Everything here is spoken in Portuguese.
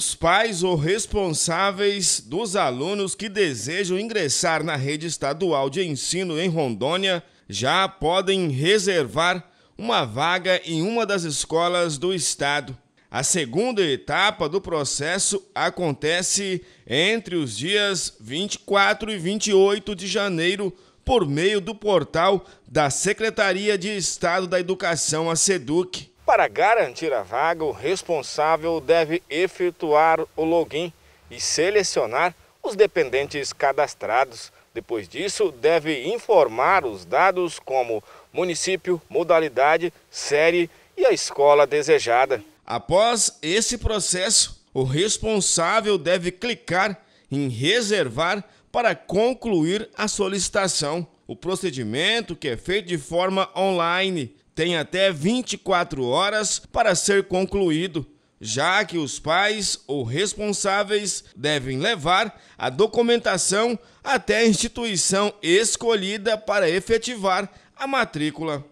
os pais ou responsáveis dos alunos que desejam ingressar na rede estadual de ensino em Rondônia já podem reservar uma vaga em uma das escolas do estado. A segunda etapa do processo acontece entre os dias 24 e 28 de janeiro, por meio do portal da Secretaria de Estado da Educação, a SEDUC para garantir a vaga, o responsável deve efetuar o login e selecionar os dependentes cadastrados. Depois disso, deve informar os dados como município, modalidade, série e a escola desejada. Após esse processo, o responsável deve clicar em reservar para concluir a solicitação. O procedimento, que é feito de forma online, tem até 24 horas para ser concluído, já que os pais ou responsáveis devem levar a documentação até a instituição escolhida para efetivar a matrícula.